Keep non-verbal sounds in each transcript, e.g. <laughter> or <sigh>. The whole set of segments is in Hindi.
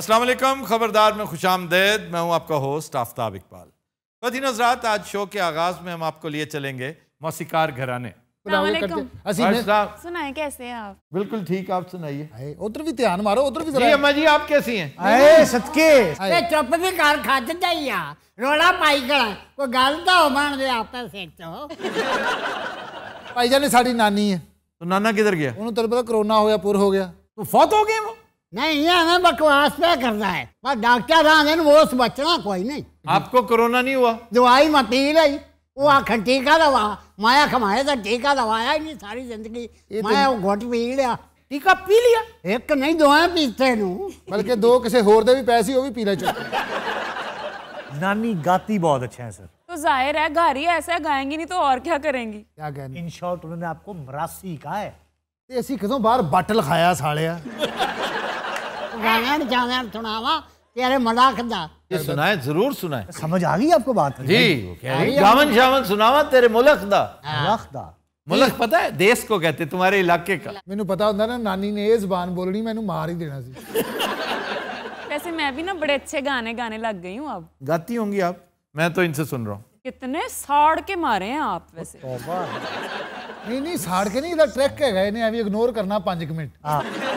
असलम ख़बरदार में खुश आमदेद मैं हूँ आपका होस्ट आफ्ताब इकबाल बदी नजरात आज शो के आगाज़ में हम आपको लिए चलेंगे मौसीकार घराने नानी है तो नाना किधर गया तेरे पता कोरोना गया पूर हो गया तो फोत हो गए वो नहीं ये हमें बकवास पे करना है पर डॉक्टर आने वो बचना कोई नहीं आपको कोरोना नहीं हुआ दवाई मत ही रही वो आखन टीका दवा माया खमाया था टीका दवाया ही नहीं सारी जिंदगी तो माया वो घुट पी लिया टीका पी लिया एक नहीं दवाएं पीते नू बल्कि दो किसी होर दे भी पैसे वो भी पीना चुके नानी गाती बहुत अच्छे हैं सर तो जाहिर है घर ही ऐसा गाएंगी नहीं तो और क्या करेंगी क्या कहना इन शॉर्ट उन्होंने आपको मरासी कहा है ऐसी कदों बार बटल खाया साड़िया रामायण जामायण सुनावा तेरे मजाक दा ये सुनाए जरूर सुनाए समझ आ गई आपको बात जी गावन शावन सुनावा तेरे मुलक दा हाँ। मुलक दा ਮੁਲਕ ਪਤਾ ਹੈ ਦੇਸ਼ ਕੋ ਕਹਤੇ ਤੁਹਾਡੇ ਇਲਾਕੇ ਕਾ ਮੈਨੂੰ ਪਤਾ ਹੁੰਦਾ ਨਾ ਨਾਨੀ ਨੇ ਇਹ ਜ਼ਬਾਨ ਬੋਲਣੀ ਮੈਨੂੰ ਮਾਰ ਹੀ ਦੇਣਾ ਸੀ वैसे मैं भी ना बड़े अच्छे गाने गाने लग गई हूँ अब गाती होंगी आप मैं तो इनसे सुन रहा हूँ कितने साड़ के मारे हैं आप वैसे नहीं नहीं साड़ के नहीं ट्रैक के गए अभी इग्नोर करना पांच मिनट हाँ।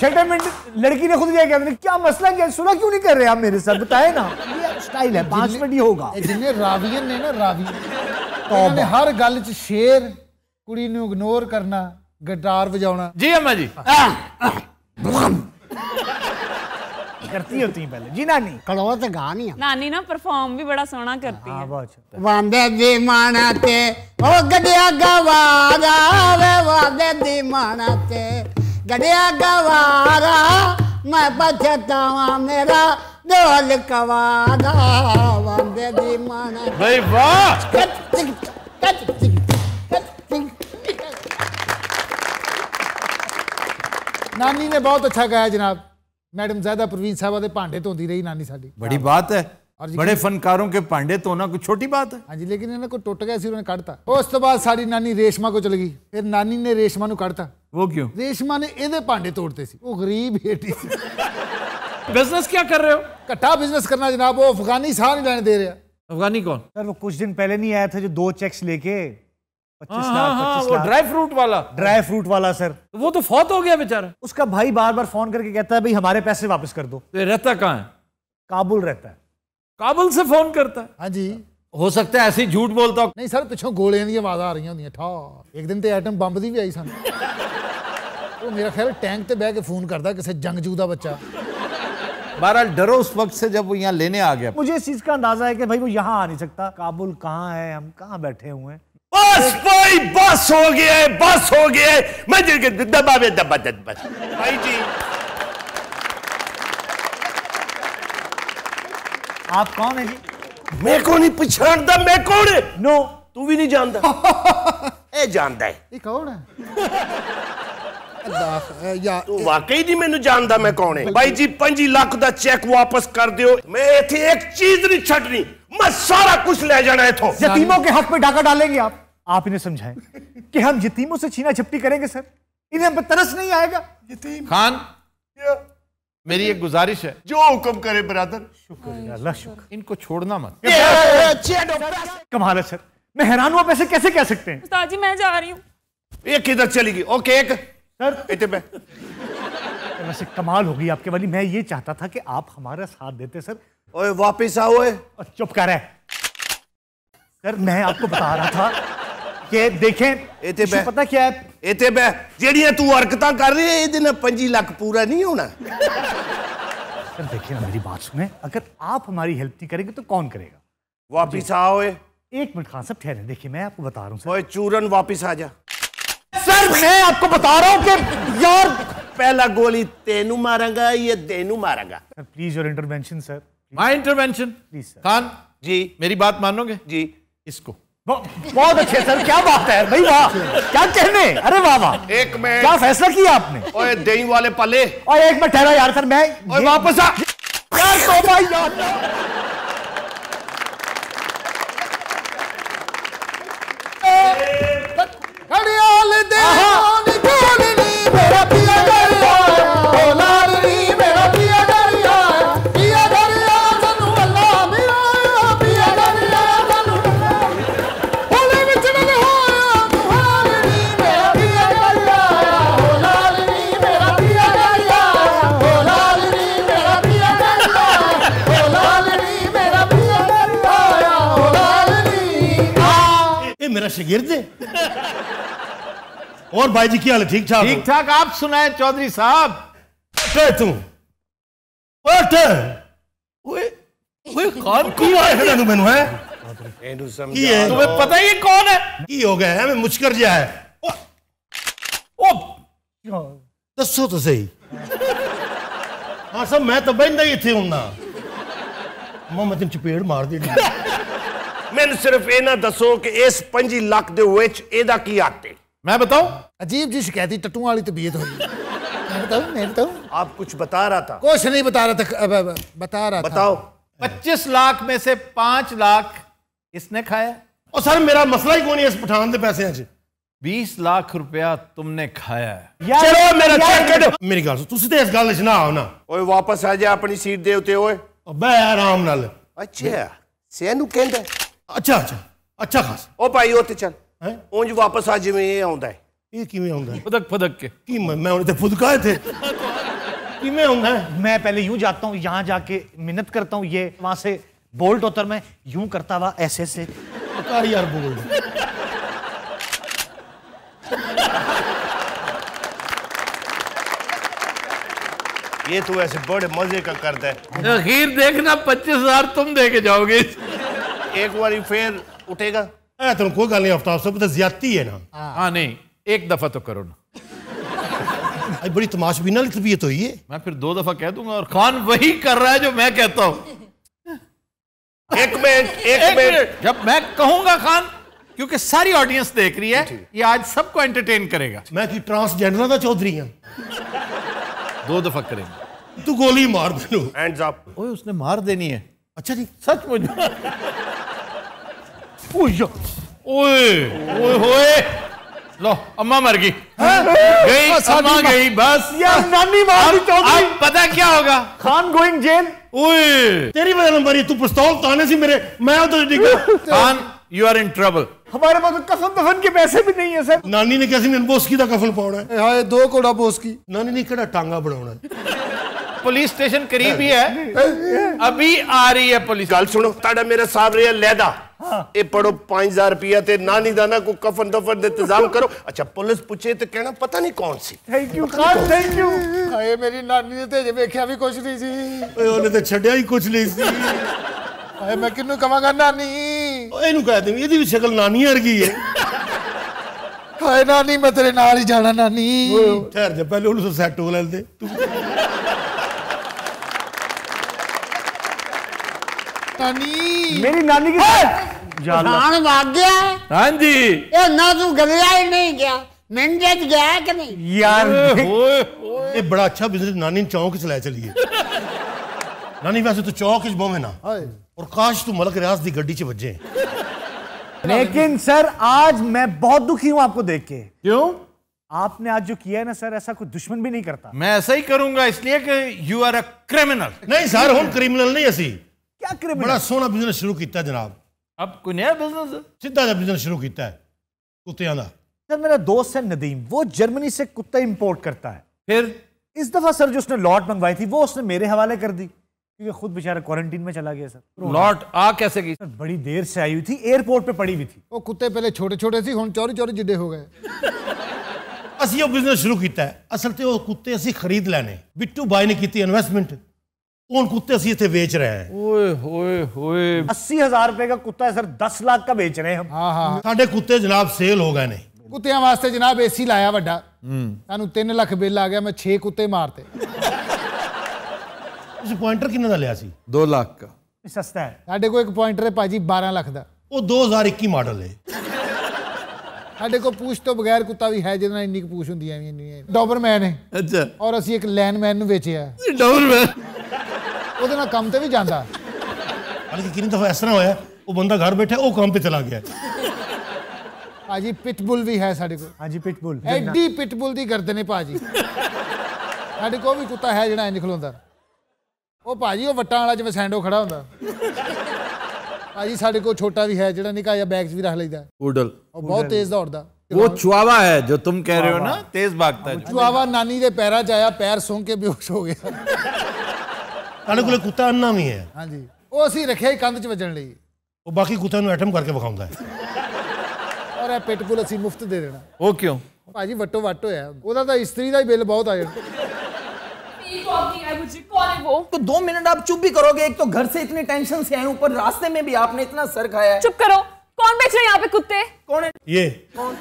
छठे मिनट लड़की ने खुद किया क्या मैंने क्या मसला क्या सुना क्यों नहीं कर रहे आप मेरे साथ बताए ना ये स्टाइल है पांच मिनट ही होगा जिन्हें रावियन ने ना रावियन तो ने हर गल च शेर कुड़ी ने इग्नोर करना गिटार बजाना जी अम्मा जी करती होती हैं पहले जी नानी कड़वा तो गा नहीं नानी ना परफॉर्म भी बड़ा सोना करती हाँ, है बहुत अच्छा। वांदे दी माना ते ओ गडिया गवारा वे वांदे दी माना ते कड़िया गवारा मैं बचतावा मेरा डोल कवारा वंदे दी माना भाई वाह नानी ने बहुत अच्छा गाया जनाब मैडम ज्यादा प्रवीण साहबा के भांडे धोती रही नानी साड़ी बड़ी बात है और बड़े फनकारों के भांडे धोना कोई छोटी बात है हाँ जी लेकिन इन्होंने को टुट गया उन्होंने कड़ता उस तो बाद साड़ी नानी रेशमा को चल गई फिर नानी ने रेशमा को कड़ता वो क्यों रेशमा ने ਇਹਦੇ ਭਾਂਡੇ तोड़ते थे वो गरीब बेटी थी बिजनेस क्या कर रहे हो कट्टा बिजनेस करना जनाब वो अफगानी साह नहीं लेने दे रहा अफगानी कौन सर वो कुछ दिन पहले नहीं आया था जो दो चेक्स लेके हाँ, हाँ, हाँ, वो ड्राई फ्रूट वाला ड्राई फ्रूट वाला सर तो वो तो फौत हो गया बेचारा उसका भाई बार बार फोन करके कहता है भाई हमारे पैसे वापस कर दो तो रहता कहाँ है काबुल रहता है काबुल से फोन करता है हाँ जी हो सकता है ऐसे झूठ बोलता नहीं सर पिछों गोलियां दी आ रही होंगी ठा एक दिन तो एटम बम की भी आई सामने तो मेरा ख्याल टैंक ते बह के फोन करता किसी जंगजू का बच्चा बहरहाल डरो उस वक्त से जब वो यहाँ लेने आ गया मुझे इस चीज का अंदाजा है कि भाई वो यहाँ आ नहीं सकता काबुल कहाँ है हम कहाँ बैठे हुए हैं बस भाई बस हो गया है बस हो गया है मैं दबा दबा दबा दबा दबा। भाई जी आप कौन है जी मैं को नहीं पछाड़ता मैं कौन है नो तू भी नहीं जानता <laughs> ए जानता है ये कौन है <laughs> वाकई नहीं मैं जानता ਨਹੀਂ ਮੈਨੂੰ ਜਾਣਦਾ ਮੈਂ ਕੌਣ ਹੈ ਬਾਈ ਜੀ 5 ਲੱਖ ਦਾ ਚੈੱਕ ਵਾਪਸ ਕਰ ਦਿਓ ਮੈਂ ਇੱਥੇ ਇੱਕ मैं सारा कुछ ले जाना है यतीमों के हक में डाका डालेंगे आप आप इन्हें समझाएं कि हम यतीमों से छीना झपटी करेंगे सर इन्हें तरस नहीं आएगा यतीम खान मेरी एक गुजारिश है जो हुक्म करे बरादर शुक्रिया शुक्र इनको छोड़ना मत कमाल है सर मैं हैरान हुआ पैसे कैसे कह सकते हैं जी मैं जा रही हूँ एक किधर चली गई ओके एक सर बेटे मैं वैसे कमाल होगी आपके वाली मैं ये चाहता था कि आप हमारा साथ देते सर ओए वापस आओ चुप कर रहे सर मैं आपको बता रहा था कि देखें पता क्या है बे जेड़ियां तू हरकत कर रही है ये पंजी लाख पूरा नहीं होना सर देखिए ना मेरी बात सुने अगर आप हमारी हेल्प नहीं करेंगे तो कौन करेगा वापिस आओ एक मिनट खान साहब ठहरे देखिए मैं आपको बता रहा हूँ चूरन वापिस आ जा सर मैं आपको बता रहा हूँ कि यार पहला गोली तेनू मारेगा ये देनू मारेगा please your intervention sir my intervention please sir Khan ji मेरी बात मानोगे जी इसको बहुत अच्छे सर क्या बात है भाई वाह क्या कहने अरे वाह वाह एक मैं क्या फैसला किया आपने ओए दही वाले पले और एक मैं ठहरा यार सर मैं वापस आ यार तो भाई यार और भाई जी की हाल ठीक ठाक ठीक ठाक आप सुनाए चौधरी साहब तू ओए कौन क्यों आए है ना मैनू है है तुम्हें पता ही कौन है की हो गया है मैं मुश्कर जा है ओ दसो तो सही हाँ सब मैं तो बहन ही इतने हूं ना ਮੈਂ ਤੈਨੂੰ ਚਪੇੜ ਮਾਰ ਦੇਣੀ ਮੈਨੂੰ ਸਿਰਫ ਇਹ ਨਾ ਦੱਸੋ ਕਿ ਇਸ 5 ਲੱਖ ਦੇ ਵਿੱਚ मैं बताऊं अजीब जी शिकायती टटुआ वाली तबीयत हो गई मैं बताऊं आप कुछ बता रहा था कुछ नहीं बता रहा था अब, अब, बता रहा बताओ पच्चीस लाख में से पांच लाख इसने खाया और सर मेरा मसला ही कौन है इस पठान के पैसे आज बीस लाख रुपया तुमने खाया है चलो मेरा चेक कटो मेरी गल ਤੁਸੀਂ ਤੇ इस गल 'ਚ ना आओ ना ओए वापस आ जा अपनी सीट दे उते ओए अबे आराम नाल अच्छा ਸਿਆ ਨੂੰ अच्छा अच्छा अच्छा खास ओ भाई ਭਾਈ चल ਉਂਜ ਵਾਪਸ ਆ ਜਿਵੇਂ ਇਹ ਆਉਂਦਾ ਹੈ ਇਹ ਕਿਵੇਂ ਆਉਂਦਾ ਹੈ ਫਦਕ ਫਦਕ ਕੇ ਕੀ ਮੈਂ ਉਹਨੇ ਤੇ ਫੁਦਕਾਏ ਆਉਂਦਾ ਮੈਂ ਪਹਿਲੇ ਯੂੰ ਜਾਤਾ ਹਾਂ ਯਹਾਂ ਜਾ ਕੇ ਮਿਹਨਤ ਕਰਤਾ ਹਾਂ ਇਹ ਵਾਂ ਸੇ से ਉਤਰ ਮੈਂ ਯੂੰ ਕਰਤਾ ਵਾ ਐਸੇ ਸੇ ऐसे ਯਾਰ बोल्ट ये तो ऐसे बड़े मजे का करता है अखीर देखना पच्चीस हजार तुम दे के जाओगे एक बार फिर उठेगा अरे तुम कोई गल नहीं आफ्ताब साहब तो ज्यादती है ना हाँ।, हाँ नहीं एक दफा तो करो ना आज बड़ी तमाशबीना की तबीयत हुई तो है मैं फिर दो दफा कह दूंगा और खान वही कर रहा है जो मैं कहता हूं एक मिनट एक मिनट जब मैं कहूंगा खान क्योंकि सारी ऑडियंस देख रही है ये आज सबको एंटरटेन करेगा मैं कि ट्रांसजेंडर का चौधरी हूं हाँ। दो दफा करेंगे तू गोली मार दे उसने मार देनी है अच्छा जी सच मुझे ओए ओए होए लो अम्मा मर गई गई अम्मा गई बस यार नानी मार दी चौधरी अब पता क्या होगा खान गोइंग जेल ओए तेरी वजह से मरी तू पिस्तौल ताने से मेरे मैं तो ठीक डिग Khan you are in trouble हमारे पास कफन दफन के पैसे भी नहीं है सर नानी ने कैसे नन बोस्की ਦਾ ਕਫਨ ਪਾਉਣਾ ਹੈ ਹਾਏ ਦੋ ਕੋੜਾ ਬੋਸਕੀ ਨਾਨੀ ਨੇ ਕਿਹੜਾ ਟਾਂਗਾ ਬਣਾਉਣਾ ਹੈ पुलिस स्टेशन करीब ही है अभी आ रही है पुलिस गल सुनो ताड़ा मेरा साहब रे लैदा ਇਹ ਪੜੋ 5000 ਰੁਪਿਆ ਤੇ ਨਾਨੀ ਦਾਨਾ ਕੋ ਕਫਨ ਦਫਨ ਦਾ ਇੰਤਜ਼ਾਮ ਕਰੋ ਅੱਛਾ ਪੁਲਿਸ ਪੁੱਛੇ ਤੇ ਕਹਿਣਾ ਪਤਾ ਨਹੀਂ ਕੌਣ ਸੀ thank you Khan thank you ਹਾਏ ਮੇਰੀ ਨਾਨੀ ਨੇ ਤੇ ਜੇ ਵੇਖਿਆ ਵੀ ਕੁਝ ਨਹੀਂ ਸੀ ਓਏ ਉਹਨੇ ਤੇ ਛੱਡਿਆ ਹੀ ਕੁਝ ਨਹੀਂ ਸੀ ਹਾਏ ਮੈਂ ਕਿੰਨੂੰ ਕਵਾਂਗਾ ਨਾਨੀ ਇਹਨੂੰ ਕਹਿ ਦੇਵੀਂ ਇਹਦੀ ਵੀ ਸ਼ਕਲ ਨਾਨੀ ਵਰਗੀ ਹੈ ਹਾਏ ਨਾਨੀ ਮੈਂ ਤੇਰੇ ਨਾਲ ਹੀ ਜਾਣਾ ਨਾਨੀ ਠਹਿਰ ਜਾ ਪਹਿਲੇ ਉਹਨੂੰ ਸੈੱਟ ਹੋ ਲੈਂਦੇ ਤੂੰ ਨਾਨੀ मेरी नानी की जान भाग गया है हाँ जी ए ना तू गलिया ही नहीं गया मेंढेज गया कि नहीं यार ओए ओए ये बड़ा अच्छा बिजनेस नानी चौंक चलाया चलिए नानी वैसे तो चौक इस बोमे ना और काश तू मलक रियाज दी गड्डी च बजे लेकिन सर आज मैं बहुत दुखी हूं आपको देख के क्यों आपने आज जो किया है ना सर ऐसा कोई दुश्मन भी नहीं करता मैं ऐसा ही करूंगा इसलिए कि यू आर अ क्रिमिनल नहीं सर हम क्रिमिनल नहीं असी क्या क्रिमिनल बड़ा सोहना बिजनेस शुरू किया जनाब अब कोई नया बिजनेस सीधा जा बिजनेस शुरू किया है कुत्तियां का सर मेरा दोस्त है नदीम वो जर्मनी से कुत्ता इंपोर्ट करता है फिर इस दफा सर जो उसने लॉट मंगवाई थी वो उसने मेरे हवाले कर दी क्योंकि खुद बेचारा क्वारंटीन में चला गया सर लॉट आ कैसे गई सर बड़ी देर से आई हुई थी एयरपोर्ट पे पड़ी हुई थी वो कुत्ते पहले छोटे छोटे थे हम चौरी चौरी जिडे हो गए ਅਸੀਂ बिजनेस शुरू किया असल तो कुत्ते असी खरीद ਅਸੀਂ बिट्टू ਲੈਣੇ ने की इन्वेस्टमेंट कौन कुत्ते से थे बेच रहे हैं ओए ओए ओए अस्सी हजार रुपए का कुत्ता है सर दस लाख का बेच रहे हैं हम हाँ हाँ साढ़े कुत्ते जनाब सेल हो गए नहीं ਕੁੱਤਿਆਂ ਵਾਸਤੇ ਜਨਾਬ ਏਸੀ ਲਾਇਆ ਵੱਡਾ ਸਾਨੂੰ 3 ਲੱਖ ਬਿੱਲ ਆ ਗਿਆ ਮੈਂ 6 ਕੁੱਤੇ ਮਾਰਤੇ ਤੁਸੀਂ ਪੁਆਇੰਟਰ ਕਿੰਨੇ ਦਾ ਲਿਆ ਸੀ 2 ਲੱਖ ਦਾ ਸਸਤਾ ਹੈ ਸਾਡੇ ਕੋਲ ਇੱਕ ਪੁਆਇੰਟਰ ਹੈ ਭਾਜੀ 12 ਲੱਖ ਦਾ ਉਹ 2021 ਮਾਡਲ ਹੈ ਸਾਡੇ ਕੋਲ ਪੂਛ ਤੋਂ ਬਗੈਰ ਕੁੱਤਾ ਵੀ ਹੈ ਜਿਹਦੇ ਨਾਲ ਇੰਨੀ ਕੁ ਪੂਛ ਹੁੰਦੀ ਐ ਐਵੇਂ ਇੰਨੀ ਡੋਬਰਮੈਨ ਹੈ ਅੱਛਾ ਔਰ ਅਸੀਂ ਇੱਕ ਲੈਨਮੈਨ ਨੂੰ ਵੇਚਿਆ ਡੋਬਰਮੈਨ ਉਹਦੇ ਨਾਲ ਕੰਮ ਤੇ ਵੀ ਜਾਂਦਾ ਬਲਕਿ ਕਿੰਨੀ ਦਫਾ ਇਸ ਤਰ੍ਹਾਂ ਹੋਇਆ ਉਹ ਬੰਦਾ ਘਰ ਬੈਠਾ ਉਹ ਕੰਮ ਤੇ ਚਲਾ ਗਿਆ ਭਾਜੀ ਪਿਟਬੁਲ ਵੀ ਹੈ ਸਾਡੇ ਕੋਲ ਹਾਂਜੀ ਪਿਟਬੁਲ ਐਡੀ ਪਿਟਬੁਲ ਦੀ ਗਰਦਨ ਹੈ ਭਾਜੀ ਸਾਡੇ ਕੋਲ ਵੀ ਕੁੱਤਾ ਹੈ ਜਿਹੜਾ ਇੰਜ ਖਲੋਂਦਾ ਉਹ ਭਾਜੀ ਉਹ ਵਟਾਂ ਵਾਲਾ ਜਿਵੇਂ ਸੈਂਡੋ ਖੜਾ ਹੁੰਦਾ ਭਾਜੀ ਸਾਡੇ ਕੋਲ ਛੋਟਾ ਵੀ ਹੈ ਜਿਹੜਾ ਨਿਕਾ ਜਾਂ ਬੈਗਸ ਵੀ ਰੱਖ ਲੈਂਦਾ ਪੂਡਲ ਉਹ ਬਹੁਤ ਤੇਜ਼ ਦੌੜਦਾ वो चुआवा है जो तुम कह रहे हो ना तेज भागता है चुआवा नानी के पैरा जाया पैर सूंघ के बेहोश हो गया ਤੁਹਾਡੇ ਕੋਲੇ ਕੁੱਤਾ ਅੰਨਾ ਵੀ ਹੈ ਹਾਂਜੀ ਉਹ ਅਸੀਂ ਰੱਖਿਆ ਹੀ ਕੰਧ 'ਚ ਵਜਣ ਲਈ ਉਹ ਬਾਕੀ ਕੁੱਤਿਆਂ ਨੂੰ ਐਟਮ ਕਰਕੇ ਵਿਖਾਉਂਦਾ ਹੈ ਔਰ ਇਹ ਪਿਟਬੁਲ ਅਸੀਂ ਮੁਫਤ ਦੇ ਦੇਣਾ ਉਹ ਕਿਉਂ ਭਾਜੀ ਵਟੋ ਵਟ ਹੋਇਆ ਉਹਦਾ ਤਾਂ ਇਸਤਰੀ ਦਾ ਹੀ ਬਿੱਲ ਬਹੁਤ ਆ ਜਾਂਦਾ तो दो मिनट आप चुप भी करोगे एक तो घर से इतने टेंशन से आए ऊपर रास्ते में भी आपने इतना सर खाया चुप करो कौन बेच रहे हैं यहाँ पे कुत्ते कौन है ये कौन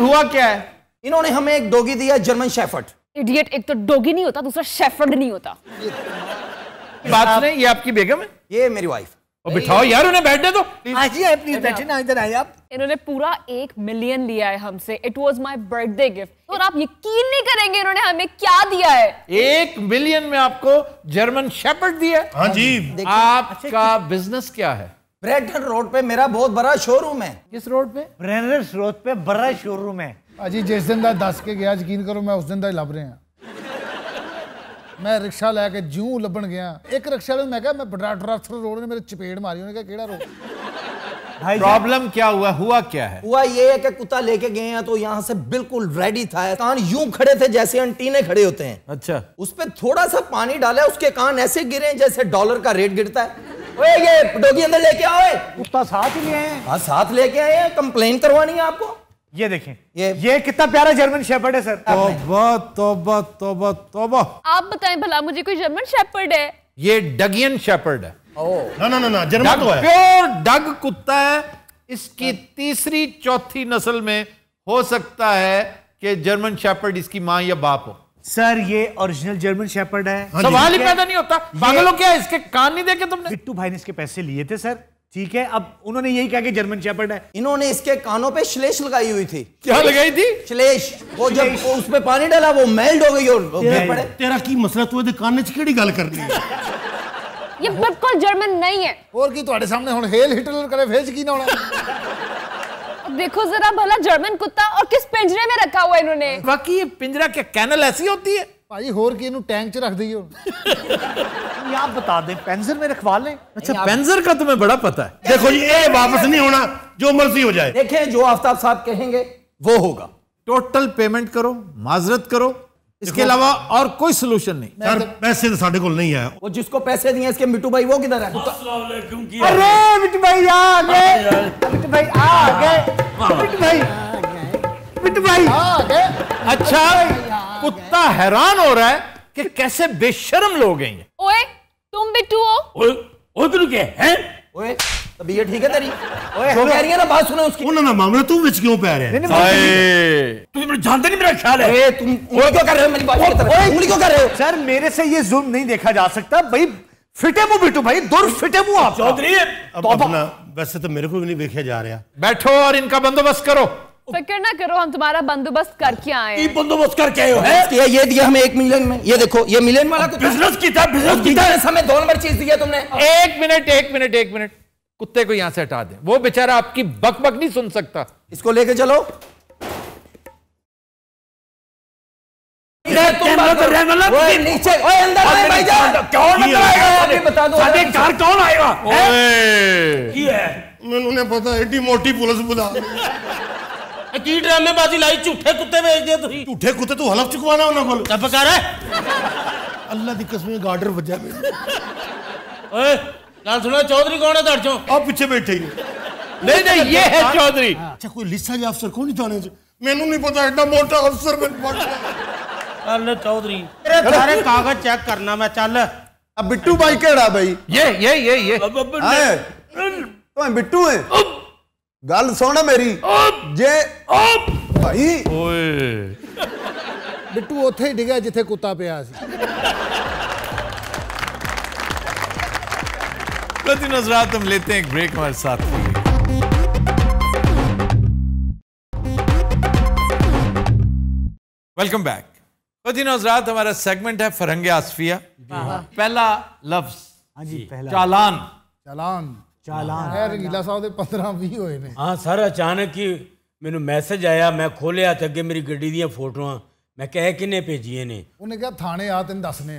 हुआ क्या है इन्होंने हमें एक डोगी दिया जर्मन शेफर्ट इडियट एक तो डोगी नहीं होता दूसरा शेफर्ड नहीं होता बात नहीं ये आपकी बेगम है ये मेरी वाइफ और बिठाओ यार उन्हें बैठने दो आजी हाँ प्लीज बैठे ना इधर आइए आप इन्होंने पूरा एक मिलियन लिया है हमसे it was my birthday gift और आप यकीन नहीं करेंगे इन्होंने हमें क्या दिया है एक मिलियन में आपको जर्मन शेपर्ड दिया हाँ जी आपका बिजनेस अच्छा, क्या है ब्रेटन रोड पे मेरा बहुत बड़ा शोरूम है किस रोड पे ब्रेनरस रोड पे बड़ा शोरूम है अजी जिस दिन का दस के गया यकीन करो मैं उस दिन का ही लभ रहा मैं रिक्शा लैके ਕੇ लभन गया एक रिक्शा वाले मैं क्या मैं ਕਿਹਾ ਮੈਂ ਬਡਾਟਰ ਅਫਸਰ ਰੋਡ ਨੇ ਮੇਰੇ ਚਪੇੜ ਮਾਰੀ भाई प्रॉब्लम क्या हुआ हुआ क्या है हुआ ये है कि कुत्ता लेके गए हैं तो यहाँ से बिल्कुल रेडी था कान यूं खड़े थे जैसे अंटीने खड़े होते हैं अच्छा उस पर थोड़ा सा पानी डाला उसके कान ऐसे गिरे जैसे डॉलर का रेट गिरता है ओए ये डोगी अंदर लेके आओ कुत्ता साथ ही लिए आए हाँ साथ लेके आए हैं कंप्लेन करवानी है आपको ये देखें ये ये कितना प्यारा जर्मन शेपर्ड है सर तोबा तोबा तोबा तोबा आप बताएं भला मुझे कोई जर्मन शेपर्ड है ये डगियन शेपर्ड है ना ना ना ना जर्मन तो है प्योर डग कुत्ता है इसकी हाँ। तीसरी चौथी नस्ल में हो सकता है कि जर्मन शेपर्ड इसकी माँ या बाप हो सर ये ओरिजिनल जर्मन शेपर्ड है हाँ सवाल ही पैदा नहीं होता पागलों क्या इसके कान नहीं देखे तुमने बिट्टू भाई ने इसके पैसे लिए थे सर ठीक है अब उन्होंने यही कहा कि जर्मन शेपर्ड है इन्होंने इसके कानों पे श्लेष लगाई हुई थी क्या लगाई थी श्लेष वो जब उस उसमें पानी डाला वो मेल्ट हो गई और तेरा की मसला तू कान ਕੰਨ 'ਚ ਕਿਹੜੀ ਗੱਲ ਕਰਨੀ ਹੈ ਇਹ ਬਿਲਕੁਲ ਜਰਮਨ ਨਹੀਂ ਹੈ ਹੋਰ ਕੀ ਤੁਹਾਡੇ ਸਾਹਮਣੇ ਹੁਣ ਹੇਲ ਹਿਟਲਰ ਕਰੇ ਫੇਸ ਕੀ ਨਾ ਹੋਣਾ देखो जरा भला जर्मन कुत्ता और किस पिंजरे में रखा हुआ इन्होंने बाकी ये पिंजरा क्या कैनल ऐसी होती है ਭਾਈ ਹੋਰ ਕੀ ਇਹਨੂੰ ਟੈਂਕ 'ਚ ਰੱਖ ਦਈਓ आप बता दें पेंजर में रखवा लें अच्छा पेंजर का तुम्हें बड़ा पता है देखो जी ये वापस नहीं होना जो मर्जी हो जाए देखें जो आफ्ताब साहब कहेंगे वो होगा टोटल पेमेंट करो माजरत करो इसके अलावा और कोई सलूशन नहीं सर तो- पैसे तो साढ़े को नहीं है वो जिसको पैसे दिए इसके मिट्टू भाई वो किधर है अरे मिट्टू भाई गए मिट्टू भाई आ गए मिट्टू भाई भाई हाँ, अच्छा हाँ, कुत्ता हैरान हो रहा है कि कैसे बेशरम लोग हैं ये ओए तुम बिट्टू हो ओए ओ तू के हैं ओए ये ठीक है तेरी ओए जो कह रही है ना बात सुनो उसकी ना मामला तू विच क्यों पैर है हाय तू मेरे जानते नहीं मेरा ख्याल है ओए तुम ओए क्यों कर रहे हो मेरी बात की तरफ ओए उंगली क्यों कर रहे हो सर मेरे से ये जुल्म नहीं देखा जा सकता भाई फिटे मुंह बिट्टू भाई दूर फिटे मुंह आप चौधरी अब अपना वैसे तो मेरे को भी नहीं देखा जा रहा बैठो और इनका बंदोबस्त करो फिक्र ना करो हम तुम्हारा बंदोबस्त करके आए बंदोबस्त करके आए हो ये ये दिया हमें एक मिलियन में ये देखो ये मिलियन वाला बिजनेस की था बिजनेस की था हमें दो नंबर चीज दिया तुमने एक मिनट एक मिनट एक मिनट कुत्ते को यहां से हटा दे वो बेचारा आपकी बक बक नहीं सुन सकता इसको लेके चलो मतलब नीचे ओए अंदर आए भाईजान कौन अंदर आएगा बता दो साडे कौन आएगा ओए की है मैंने पता एडी मोटी पुलिस बुला की ड्रामेबाजी लाई झूठे कुत्ते भेज दिए तुम झूठे कुत्ते तू हलफ चुकवाना उन्होंने को चप कर अल्लाह की कसम गार्डर बजा गल हाँ? अच्छा, चेक करना मैं चल अब बिट्टू भाई केड़ा भाई है गल सुन मेरी जे भाई ਭਾਈ ਓਏ ਬਿੱਟੂ ਉੱਥੇ ਹੀ ਡਿੱਗਿਆ ਜਿੱਥੇ नजरात हम लेते हैं एक ब्रेक हमारे साथ वेलकम बैक प्रति नजरात हमारा सेगमेंट है फरंगे आसफिया हाँ, हाँ। पहला लफ्ज हाँ जी पहला चालान चालान ਚਾਲਾਨ ਹੈ ਰਗੀਲਾ ਸਾਹਿਬ ਦੇ 15 20 ਹੋਏ ਨੇ ਹਾਂ ਸਰ ਅਚਾਨਕ ਹੀ ਮੈਨੂੰ ਮੈਸੇਜ ਆਇਆ ਮੈਂ ਖੋਲਿਆ ਤੇ ਅੱਗੇ ਮੇਰੀ ਗੱਡੀ ਦੀਆਂ ਫੋਟੋਆਂ ਮੈਂ ਕਹਿ ਕਿਨੇ ਭੇਜੀਆਂ ਨੇ ਉਹਨੇ ਕਿਹਾ ਥਾਣੇ ਆ ਤੈਨੂੰ ਦੱਸਨੇ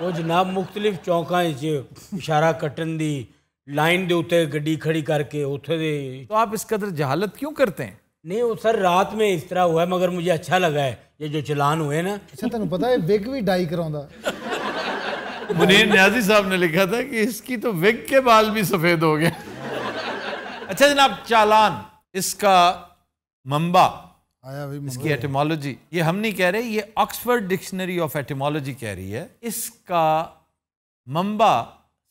ਉਹ ਜਨਾਬ ਮੁxtਲਿਫ ਚੌਕਾਂ 'ਚ ਇਸ਼ਾਰਾ ਕੱਟਣ ਦੀ लाइन के उत्ते गड्डी खड़ी करके उठे दे तो आप इस कदर जहालत क्यों करते हैं नहीं वो सर रात में इस तरह हुआ है मगर मुझे अच्छा लगा है ये जो चलान हुए ना अच्छा तेन पता है बिग भी डाई कराਉਂਦਾ मुनीर न्याजी साहब ने लिखा था कि इसकी तो विग के बाल भी सफेद हो गए अच्छा जनाब चालान इसका मंबा आया भी इसकी एटमोलॉजी ये हम नहीं कह रहे ये ऑक्सफर्ड डिक्शनरी ऑफ एटमोलॉजी कह रही है इसका मंबा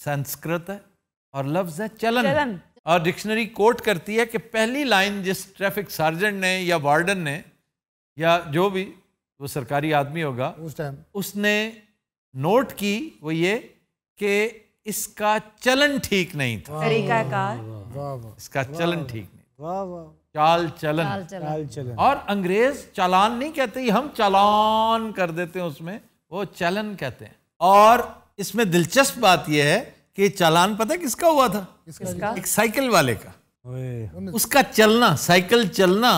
संस्कृत है और लफ्ज है चलन, चलन। और डिक्शनरी कोट करती है कि पहली लाइन जिस ट्रैफिक सर्जन ने या वार्डन ने या जो भी वो सरकारी आदमी होगा उस टाइम उसने नोट की वो ये कि इसका चलन ठीक नहीं था तरीकाकार इसका चलन ठीक नहीं चाल चलन चाल चलन।, चाल चलन और अंग्रेज चालान नहीं कहते हम चालान कर देते हैं उसमें वो चलन कहते हैं और इसमें दिलचस्प बात यह है कि चालान पता है किसका हुआ था किसका? एक साइकिल वाले का उसका चलना साइकिल चलना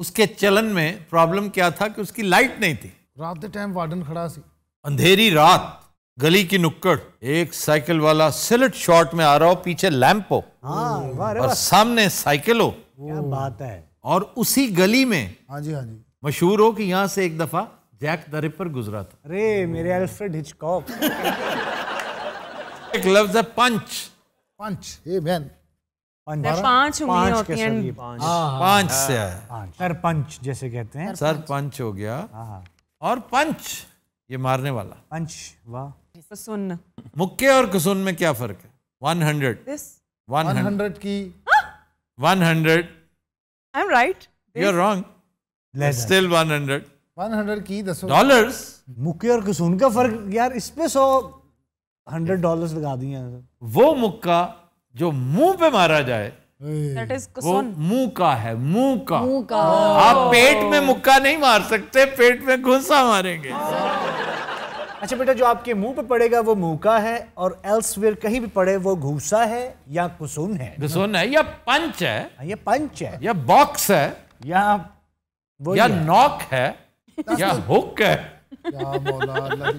उसके चलन में प्रॉब्लम क्या था कि उसकी लाइट नहीं थी रात के टाइम वार्डन खड़ा सी अंधेरी रात गली की नुक्कड़ एक साइकिल वाला सिलेट शॉट में आ रहा हो पीछे लैंप हो हाँ, और सामने साइकिल हो क्या बात है और उसी गली में हाँ जी हाँ जी मशहूर हो कि यहाँ से एक दफा जैक दरे पर गुजरा था अरे मेरे अल्फ्रेड हिचकॉक एक लफ्ज है पंच पंच ए मैन पांच उंगलियां होती हैं पांच हाँ, हाँ, से आया सरपंच जैसे कहते हैं सरपंच हो गया और पंच ये मारने वाला पंच वाह मुक्के और कुसुन में क्या फर्क है वन हंड्रेड वन हंड्रेड की one hundred I am right you are wrong still one hundred one hundred की हाँ। दस डॉलर मुक्के और कुसुन का फर्क यार इसमें सौ हंड्रेड डॉलर लगा दिए वो मुक्का जो मुंह पे मारा जाए वो मुंह का है मुंह का मुंह का आप पेट में मुक्का नहीं मार सकते पेट में घुसा मारेंगे अच्छा बेटा जो आपके मुंह पे पड़ेगा वो मुंह का है और एल्सवेयर कहीं भी पड़े वो घूसा है या कुसुन है घुसुन है या पंच है हाँ, या पंच है या बॉक्स है या वो या नॉक है या हुक है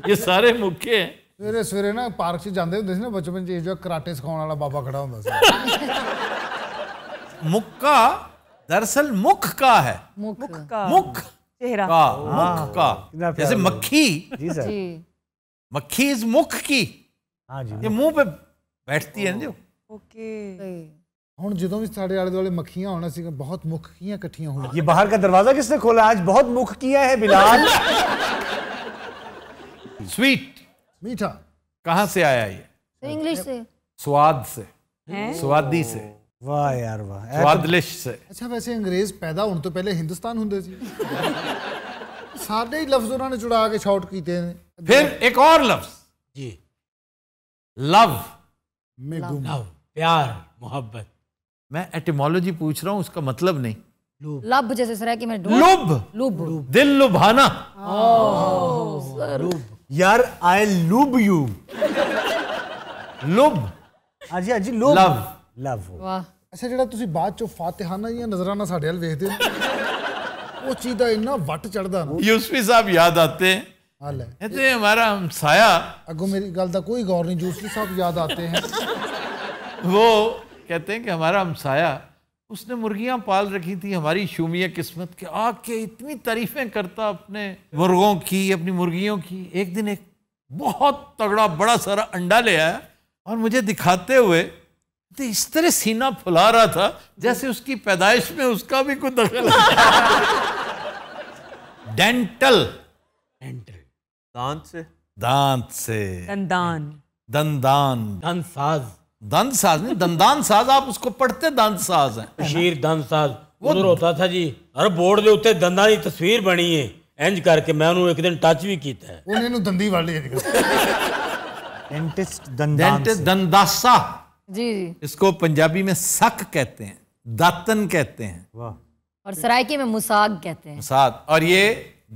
ये सारे मुक्के सवेरे सवेरे ना पार्क से जाते होंगे ना बचपन ਨਾ ਬਚਪਨ 'ਚ ਜਿਹੜਾ ਕਰਾਟੇ ਸਿਖਾਉਣ ਵਾਲਾ ਬਾਬਾ मुख का दरअसल मुख का है मुख का मुख चेहरा का मुख का जैसे मक्खी जी सर मक्खी इस मुख की हाँ ये मुंह पे ਬੈਠਦੀ ਹੈ ਨਾ ਜੋ ਓਕੇ ਹੁਣ ਜਦੋਂ ਵੀ ਸਾਡੇ ਆਲੇ ਦੁਆਲੇ ਮੱਖੀਆਂ ਹੋਣਾ ਸੀ ਬਹੁਤ ਮੁੱਖੀਆਂ ਇਕੱਠੀਆਂ ਹੋਈਆਂ ਇਹ ਬਾਹਰ ਦਾ ਦਰਵਾਜ਼ਾ ਕਿਸਨੇ ਖੋਲਾ ਅੱਜ ਬਹੁਤ ਮੁੱਖ ਕੀਆ ਹੈ ਬਿਲਾਲ स्वीट मीठा कहां से आया ये इंग्लिश से स्वाद से स्वादी से ਵਾਹ ਯਾਰ ਵਾਹ ਸਵਾਦਲਿਸ਼ ਸੇ ਅੱਛਾ ਵੈਸੇ ਅੰਗਰੇਜ਼ प्यार मोहब्बत मैं एटिमोलॉजी पूछ रहा हूँ उसका मतलब नहीं लब जैसे सर है कि मैं लुभ लुभ दिल लुभाना यार आई लुभ यू लुभ अजी अजी लुभ लव ਲਵ ਵਾਹ ਅੱਛਾ ਜਿਹੜਾ ਤੁਸੀਂ ਬਾਅਦ ਚੋਂ ਫਾਤਿਹਾਨਾ ਜਾਂ तो अगो मेरी गल का कोई गौर नहीं साहब याद आते हैं <laughs> वो कहते हैं कि हमारा हमसाया उसने मुर्गियां पाल रखी थी हमारी शूमिया किस्मत के आके इतनी तारीफें करता अपने मुर्गों की अपनी मुर्गियों की एक दिन एक बहुत तगड़ा बड़ा सारा अंडा ले आया और मुझे दिखाते हुए तो इस तरह सीना फुला रहा था जैसे उसकी पैदाइश में उसका भी कुछ दखल डेंटल डेंटल दांत से दांत से दंदान दंदान दंदसाज दंदसाज नहीं दंदान साज आप उसको पढ़ते दंदसाज हैं शीर दंदसाज वो होता था जी हर बोर्ड ਦੇ ਉੱਤੇ ਦੰਦਾਂ ਦੀ ਤਸਵੀਰ ਬਣੀ ਹੈ ਇੰਜ ਕਰਕੇ ਮੈਂ ਉਹਨੂੰ ਇੱਕ ਦਿਨ ਟੱਚ ਵੀ ਕੀਤਾ ਉਹਨੇ ਇਹਨੂੰ ਦੰਦੀ ਵਾਲੀ डेंटिस्ट दंदान डेंटिस्ट दंदासा जी जी इसको पंजाबी में सक कहते हैं दातन कहते हैं वाह और सरायके में मुसाग कहते हैं मुसाद और ये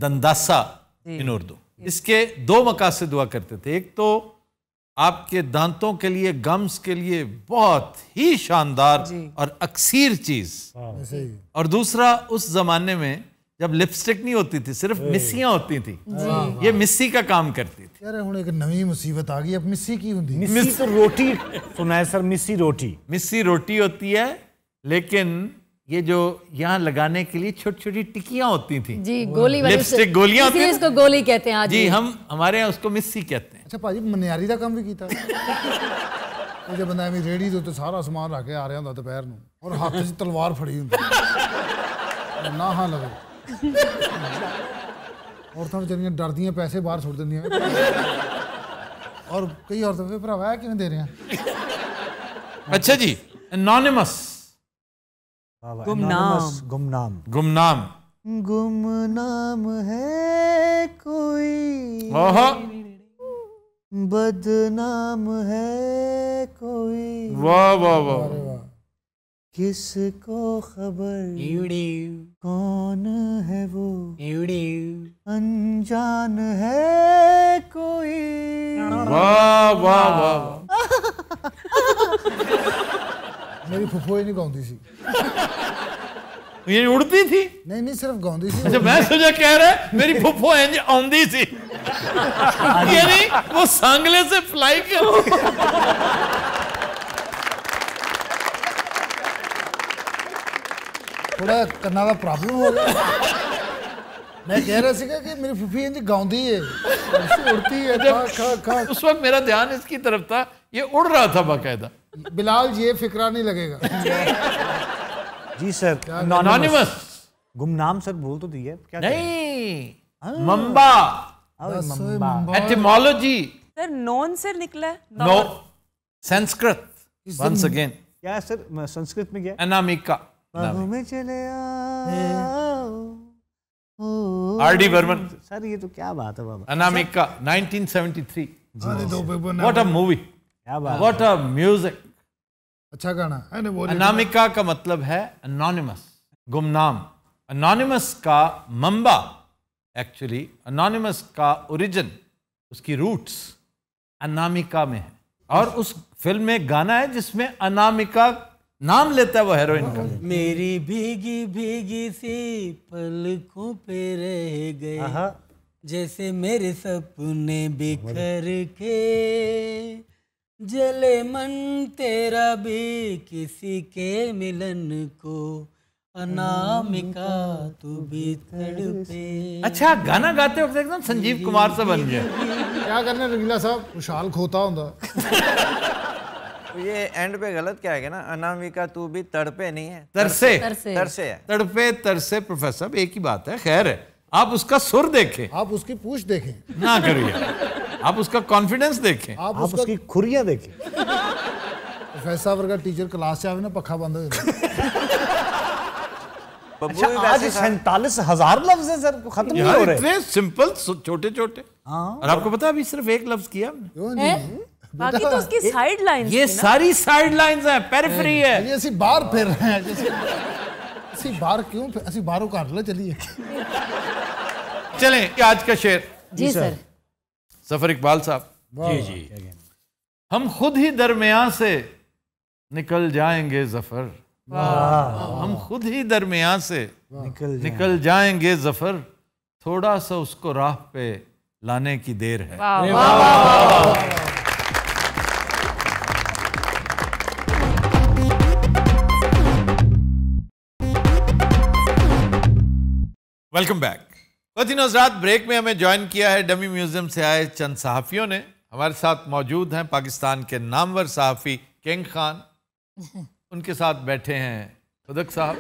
दंदासा इन उर्दू इसके दो मकासद हुआ करते थे एक तो आपके दांतों के लिए गम्स के लिए बहुत ही शानदार और अक्सर चीज और दूसरा उस जमाने में जब लिपस्टिक नहीं होती थी सिर्फ मिसियां होती थी ये मिस्सी का काम करती थी यार ਹੁਣ ਇੱਕ ਨਵੀਂ ਮੁਸੀਬਤ ਆ ਗਈ ਅਬ ਮਿੱਸੀ ਕੀ ਹੁੰਦੀ ਮਿੱਸੀ ਤਾਂ ਰੋਟੀ ਸੁਣਾਇਆ ਸਰ ਮਿੱਸੀ ਰੋਟੀ मिस्सी रोटी होती है लेकिन ये जो यहाँ लगाने के लिए छोटी छोटी टिकियां होती थी जी गोली लिपस्टिक गोलियां होती हैं इसको गोली कहते हैं जी हम हमारे यहाँ उसको मिस्सी कहते हैं अच्छा ਭਾਜੀ मनियारी का काम भी किया ਉਹ बंदा ਬੰਦਾ रेडी तो-, तो सारा समान रख के आ रहा ਆ दोपहर में और हाथ से तलवार फड़ी ਤਲਵਾਰ ना ਹੁੰਦੀ लगे ਔਰਤਾਂ ਵਿਚਾਰੀਆਂ तो पैसे ਪੈਸੇ ਬਾਹਰ ਸੁੱਟ ਦਿੰਦੀਆਂ ਔਰ ਕਈ ਔਰਤਾਂ ਵੀ ਭਰਾਵਾ ਕਿਵੇਂ दे रहे हैं अच्छा जी एनोनिमस गुमनाम गुमनाम गुमनाम गुमनाम है कोई बदनाम है कोई वाह वाह वाह किसको खबर कौन है वो अनजान है कोई वाह वाह वाह <laughs> मेरी फुफोई नहीं गाती सी ये उड़ती थी नहीं नहीं सिर्फ गाती सी अच्छा मैं सोचा कह रहा है मेरी फुफो इंज आंदी सी <laughs> यानी वो सांगले से फ्लाई करती थोड़ा कन्ना का प्रॉब्लम हो गया मैं कह रहा सीखा कि मेरी फूफी जी गाँधी है उड़ती है खा, खा, खा। उस वक्त मेरा ध्यान इसकी तरफ था ये उड़ रहा था बाकायदा बिलाल ये फिक्रा नहीं लगेगा जी सर नॉनिमस गुमनाम सर बोल तो दिए क्या नहीं हाँ। मम्बा एटिमोलॉजी सर नॉन सर निकला नो संस्कृत वंस अगेन क्या सर संस्कृत में क्या अनामिका में चले आओ आर डी बर्मन सर ये तो क्या बात है बाबा अनामिका 1973 व्हाट अ मूवी क्या बात व्हाट अ म्यूजिक अच्छा गाना है ना अनामिका का मतलब है अनोनिमस गुमनाम अनोनिमस का मंबा एक्चुअली अनोनिमस का ओरिजिन उसकी रूट्स अनामिका में है और उस फिल्म में गाना है जिसमें अनामिका नाम लेता है वो हेरोइन का मेरी भीगी भीगी सी पलकों पे रह गए जैसे मेरे सपने बिखर के जले मन तेरा भी किसी के मिलन को अनामिका तू भी तड़पे अच्छा गाना गाते वक्त एकदम संजीव कुमार से बन गया क्या करने रवीला साहब खुशहाल खोता होता <laughs> तो ये एंड पे गलत क्या है ना अनामिका तू भी तड़पे नहीं है तरसे तरसे, है तड़पे तरसे प्रोफेसर एक ही बात है खैर है आप उसका सुर देखें आप उसकी पूछ देखें ना करिए आप उसका कॉन्फिडेंस देखें आप, आप उसका... उसकी खुरिया देखें फैसा वर्ग टीचर क्लास से आवे ना पखा बंद हो <laughs> अच्छा, आज सैतालीस हजार लफ्ज है सर तो खत्म नहीं हो रहे इतने सिंपल छोटे छोटे हाँ। और आपको पता अभी सिर्फ एक लफ्ज किया बाकी तो उसकी साइड लाइन ये सारी साइड लाइन पेरिफेरी है ये ऐसी फिर रहे हैं जैसे ऐसी क्यों ऐसी चलिए चलें आज का शेर जी सर सफर इकबाल साहब जी जी हम खुद ही दरमिया से निकल जाएंगे जफर हम खुद ही दरमिया से निकल निकल जाएंगे जफर थोड़ा सा उसको राह पे लाने की देर है वेलकम बैक बहुत दिनों रात ब्रेक में हमें ज्वाइन किया है डमी म्यूजियम से आए चंद सहाफ़ियों ने हमारे साथ मौजूद हैं पाकिस्तान के नामवर सहाफ़ी किंग खान <laughs> उनके साथ बैठे हैं फुदक साहब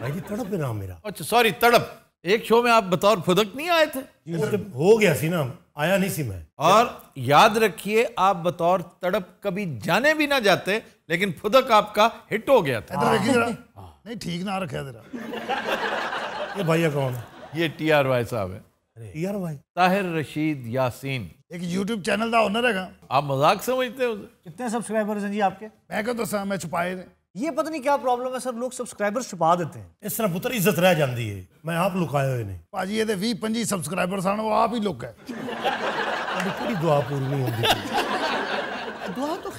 भाई तड़प है नाम मेरा अच्छा सॉरी तड़प एक शो में आप बतौर फुदक नहीं आए थे तो हो गया सी ना आया नहीं सी मैं और याद रखिए आप बतौर तड़प कभी जाने भी ना जाते लेकिन फुदक आपका हिट हो गया था हाँ। नहीं ठीक ना रखा जरा <laughs> ये भैया कौन है ये टी आर वाई साहब है T R Y Tahir Rashid Yasin एक यूट्यूब चैनल का ऑनर है आप मजाक समझते हो कितने सब्सक्राइबर्स हैं जी आपके मैं कहता सर मैं छुपाए थे ये पता नहीं क्या प्रॉब्लम है सर लोग सब्सक्राइबर छुपा देते हैं इस तरह पुत्र इज्जत रह जाती है मैं आप लुकाए हुए नहीं भाजी ये भी पंजी सब्सक्राइबर सन वो आप ही लुक है <laughs> पूरी दुआ पूरी नहीं होती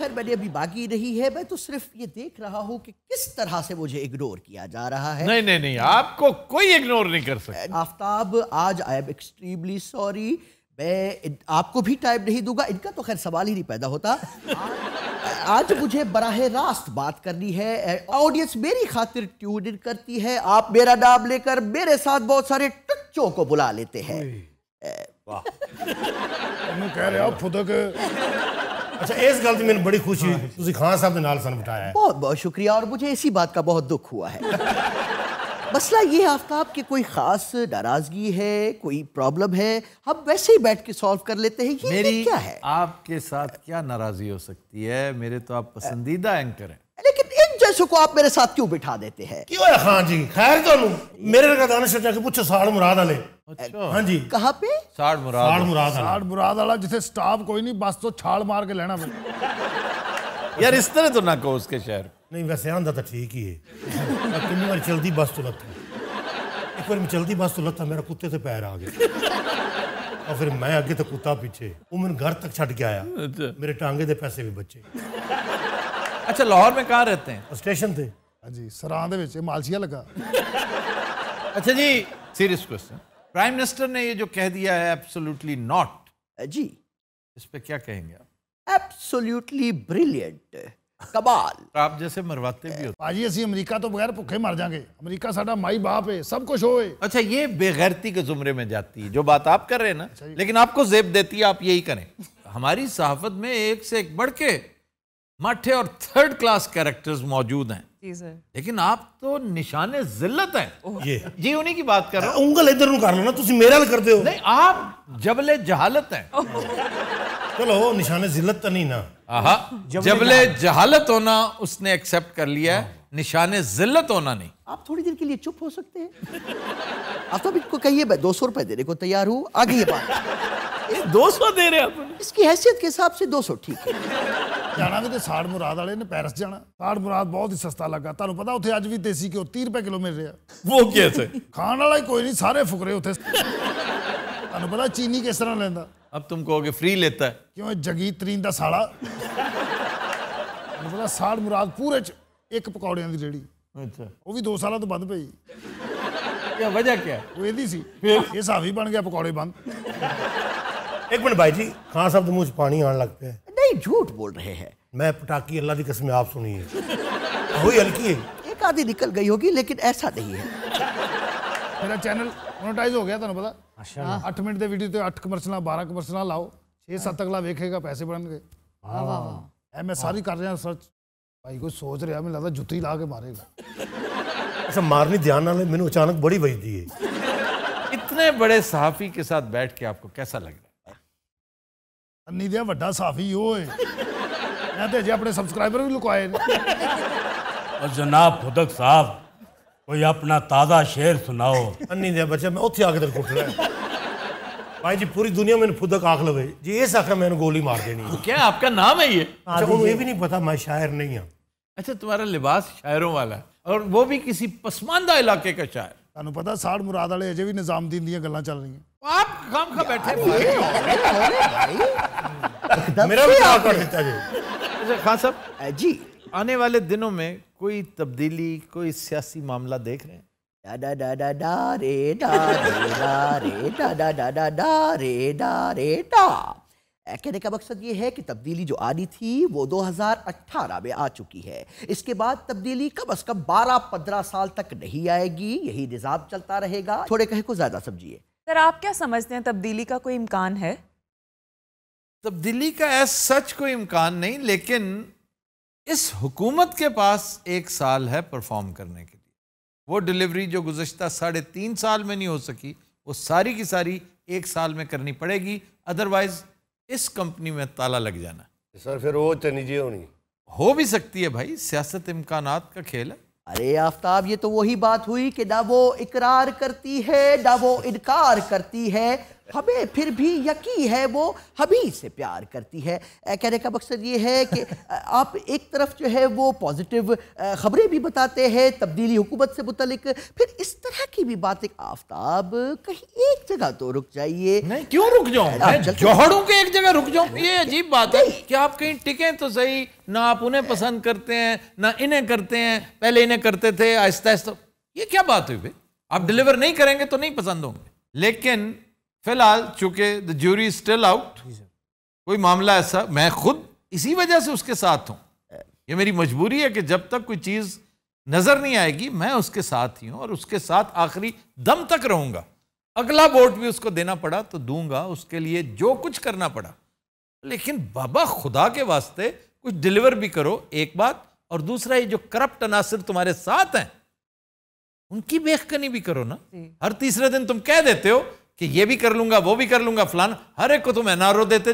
खैर मैंने अभी बाकी नहीं है मैं तो सिर्फ ये देख रहा हूँ कि किस तरह से मुझे इग्नोर किया जा रहा है नहीं नहीं नहीं आपको कोई इग्नोर नहीं कर सकता आफ्ताब आज आई एम एक्सट्रीमली सॉरी मैं आपको भी टाइम नहीं दूंगा इनका तो खैर सवाल ही नहीं पैदा होता आज मुझे बराह रास्त बात करनी है ऑडियंस मेरी खातिर ट्यून इन करती है आप मेरा नाम लेकर मेरे साथ बहुत सारे टच्चों को बुला लेते हैं वाह कह रहे हो फुदक अच्छा इस गल ਦੀ बड़ी खुशी ਖੁਸ਼ੀ ਹੋਈ ਤੁਸੀਂ ਖਾਨ ਸਾਹਿਬ ਦੇ ਨਾਲ बहुत ਬਿਠਾਇਆ ਹੈ मुझे इसी बात का बहुत दुख हुआ है मसला ये है आफ्ताब की कोई ख़ास नाराज़गी है कोई प्रॉब्लम है हम वैसे ही बैठ के सॉल्व कर लेते हैं ये मेरी क्या है आपके साथ क्या नाराज़गी हो सकती है मेरे तो आप पसंदीदा एंकर हैं दानिश को आप मेरे साथ क्यों बिठा देते हैं क्यों है हाँ जी खैर तो मेरे लगा दानिश जाके पूछो साड़ मुराद वाले अच्छा हाँ जी कहाँ पे साड़ मुराद साड़ मुराद साड़ मुराद जिसे स्टाफ कोई नहीं बस तो छाल मार के लेना यार इस तरह तो ना कहो उसके शहर नहीं वैसे तो ठीक ही है चलती बस तो एक बार मैं चलती बस तो मेरा कुत्ते से पैर आ गया और फिर मैं आगे तो कुत्ता पीछे वो मैंने घर तक छट के आया अच्छा। मेरे टांगे दे पैसे भी बचे अच्छा लाहौर में कहाँ रहते हैं स्टेशन थे हाँ जी सराह के मालशिया लगा अच्छा जी सीरियस क्वेश्चन प्राइम मिनिस्टर ने ये जो कह दिया है एब्सोल्युटली नॉट जी इस पे क्या कहेंगे आप एब्सोल्युटली ब्रिलियंट कबाल आप जैसे मरवाते भी हो भाजी असि अमेरिका तो बगैर भुखे मर जाएंगे अमेरिका साडा माई बाप है सब कुछ होए अच्छा ये बेगैरती के जुमरे में जाती है जो बात आप कर रहे हैं ना अच्छा लेकिन आपको जेब देती है आप यही करें हमारी सहाफत में एक से एक बढ़ के मठे और थर्ड क्लास कैरेक्टर्स मौजूद हैं लेकिन आप तो निशाने जिल्लत हैं ये जी उन्हीं की बात कर रहा हूं उंगल इधर ਨੂੰ ਕਰਨਾ ਨਾ ਤੁਸੀਂ ਮੇਰੇ ਨਾਲ ਕਰਦੇ ਹੋ ਨਹੀਂ ਆਪ ਜਬਲੇ ਜਹਾਲਤ ਹੈ चलो निशाने जिल्लत तो नहीं ना आहा जबले जहालत होना उसने एक्सेप्ट कर लिया है हाँ। निशाने जिल्लत होना नहीं आप थोड़ी देर के लिए चुप हो सकते हैं आप तो इनको कहिए दो सौ रुपए देने को तैयार हूँ आगे ये बात <laughs> दो सौ दे रहे हैं इसकी हैसियत के हिसाब से दो सौ ठीक है ਜਾਣਾ ਵੀ ਤੇ ਸਾੜ ਮੁਰਾਦ ਵਾਲੇ ਨੇ ਪੈਰਿਸ ਜਾਣਾ ਸਾੜ ਮੁਰਾਦ ਬਹੁਤ ਹੀ ਸਸਤਾ ਲੱਗਾ ਤੁਹਾਨੂੰ ਪਤਾ ਉੱਥੇ ਅੱਜ ਵੀ ਦੇਸੀ ਘਿਓ 30 ਰੁਪਏ ਕਿਲੋ ਮਿਲ ਰਿਹਾ ਉਹ ਕੀ ਐਸੇ ਖਾਣ ਵਾਲਾ ਹੀ ਕੋਈ ਨਹੀਂ ਸਾਰੇ ਫੁਕਰੇ ਉੱਥੇ ਤੁਹਾਨੂੰ ਪਤਾ ਚੀਨੀ ਕਿਸ ਤਰ੍ਹਾਂ ਲੈਂਦਾ ਅਬ ਤੁਮ ਕਹੋਗੇ ਫ੍ਰੀ ਲੈਤਾ ਹੈ ਕਿਉਂ ਜਗੀਤ ਤਰੀਨ ਦਾ ਸਾਲਾ ਤੁਹਾਨੂੰ ਪਤਾ ਸਾੜ ਮੁਰਾਦ ਪੂਰੇ ਚ ਇੱਕ ਪਕੌੜਿਆਂ ਦੀ ਰੇੜੀ ਅੱਛਾ ਉਹ ਵੀ 2 ਸਾਲਾਂ ਤੋਂ ਬੰਦ ਪਈ ਕੀ ਵਜ੍ਹਾ ਕੀ ਉਹ ਇਹਦੀ ਸੀ ਇਹ ਸਾਫੀ ਬਣ ਗਿਆ ਪਕੌੜੇ ਬੰਦ ਇੱਕ ਮਿੰਟ ਭਾਈ ਜੀ ਖਾਨ ਸਾਹਿਬ ਦੇ ਮੂੰਹ 'ਚ ਪਾਣੀ ਆਉਣ ਲੱਗ ਪਿਆ झूठ बोल रहे हैं मैं पटाखी अल्लाह की कसम आप सुनिए वही हल्की है एक आधी निकल गई होगी लेकिन ऐसा नहीं है मेरा चैनल मोनेटाइज हो गया तुम्हें पता अठ हाँ, मिनट के वीडियो तो अठ कमर्शल बारह कमर्शल लाओ छे सत अगला वेखेगा पैसे बढ़न गए मैं सारी कर रहा सर्च भाई कोई सोच रहा मैं लगता जुत्ती ला के मारेगा अच्छा मारनी ध्यान मैंने अचानक बड़ी बजती है इतने बड़े सहाफी के साथ बैठ के आपको कैसा लगे अन्नी दिया वड्डा साफी हो ਇਹ ਤੇ ਜੇ ਆਪਣੇ ਸਬਸਕ੍ਰਾਈਬਰ ਵੀ ਲੁਕਾਏ और जनाब खुदक साहब कोई अपना ताज़ा शेर सुनाओ अन्नी दिया बच्चा मैं उत्थे आके तेरे कुट रहा भाई जी पूरी दुनिया मैंने फुदक आख लवे जी इस आखिर मैंने गोली मार देनी क्या आपका नाम है ये अच्छा ये भी नहीं पता मैं शायर नहीं हूँ अच्छा तुम्हारा लिबास शायरों वाला है और वो भी किसी पसमानदा इलाके का शायर ਤੁਹਾਨੂੰ पता ਸਾੜ मुराद वाले अजे भी निजामदीन दल चल रही मेरा भी आप जी खान साहब जी आने वाले दिनों में कोई तब्दीली कोई सियासी मामला देख रहे हैं डा डा डा डा रे डा रे डा रे डा डा डा डा डा रे डा रे डा कहने का मकसद ये है कि तब्दीली जो आनी थी वो 2018 में आ चुकी है इसके बाद तब्दीली कम अज कम 12-15 साल तक नहीं आएगी यही निज़ाम चलता रहेगा थोड़े कहे को ज़्यादा समझिए सर आप क्या समझते हैं तब्दीली का कोई इम्कान है तब्दीली का एज सच कोई इम्कान नहीं लेकिन इस हुकूमत के पास एक साल है परफॉर्म करने के लिए वो डिलीवरी जो गुजशत साढ़े तीन साल में नहीं हो सकी वो सारी की सारी एक साल में करनी पड़ेगी अदरवाइज़ इस कंपनी में ताला लग जाना तो सर फिर वो तनिजी होनी हो भी सकती है भाई सियासत इम्कान का खेल है अरे आफ्ताब ये तो वही बात हुई कि ना वो इकरार करती है ना वो इनकार करती है हमें फिर भी यकी है वो हबी से प्यार करती है कहने का मकसद ये है कि आप एक तरफ जो है वो पॉजिटिव ख़बरें भी बताते हैं तब्दीली हुकूमत से मुतलिक फिर इस तरह की भी बातें आफ्ताब कहीं एक जगह तो रुक जाइए नहीं क्यों रुक जाऊ के एक जगह रुक जाऊ ये अजीब बात है कि आप कहीं टिके तो सही ना आप उन्हें पसंद करते हैं ना इन्हें करते हैं पहले इन्हें करते थे आहिस्ता आहिस्ता ये क्या बात हुई भाई आप डिलीवर नहीं करेंगे तो नहीं पसंद होंगे लेकिन फिलहाल चूंकि द ज्यूरी स्टिल आउट कोई मामला ऐसा मैं खुद इसी वजह से उसके साथ हूँ ये मेरी मजबूरी है कि जब तक कोई चीज़ नज़र नहीं आएगी मैं उसके साथ ही हूँ और उसके साथ आखिरी दम तक रहूँगा अगला वोट भी उसको देना पड़ा तो दूंगा उसके लिए जो कुछ करना पड़ा लेकिन बाबा खुदा के वास्ते कुछ डिलीवर भी करो एक बात और दूसरा ये जो करप्ट अनासर तुम्हारे साथ हैं उनकी बेखकनी भी करो ना हर तीसरे दिन तुम कह देते हो कि ये भी कर लूंगा वो भी ਕਰ ਲੂੰਗਾ ਫਲਾਨ ਹਰ ਇੱਕ ਕੋ ਤੁਮ ਐਨਆਰਓ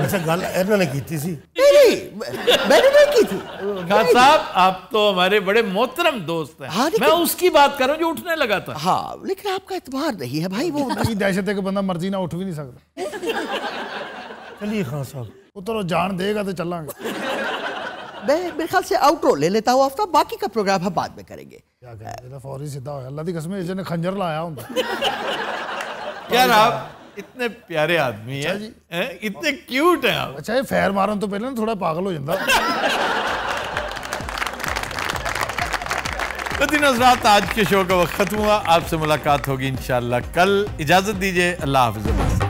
अच्छा गल इन्होंने की थी मैंने की थी साहब आप तो हमारे बड़े मोहतरम दोस्त हाँ, उसकी बात कर जो उठने लगा था हाँ, लेकिन आपका एतबार दहशत है ना उठ भी नहीं सकता चलिए खान साहब उतरो जान देगा तो चलांगे मैं मेरे ख्याल से आउटरो ले लेता हूँ आफ्टर बाकी का प्रोग्राम हम बाद में करेंगे तो फौरी सीधा होया अल्लाह की कसम इसने खंजर लाया हूँ यार आप इतने प्यारे आदमी है अच्छा जी है? इतने क्यूट हैं आप अच्छा ये फेर मारन तो पहले ना थोड़ा पागल हो जाता तो दिन रात आज के शो का वक्त खत्म हुआ आपसे मुलाकात होगी इंशाल्लाह कल इजाजत दीजिए अल्लाह हाफिज़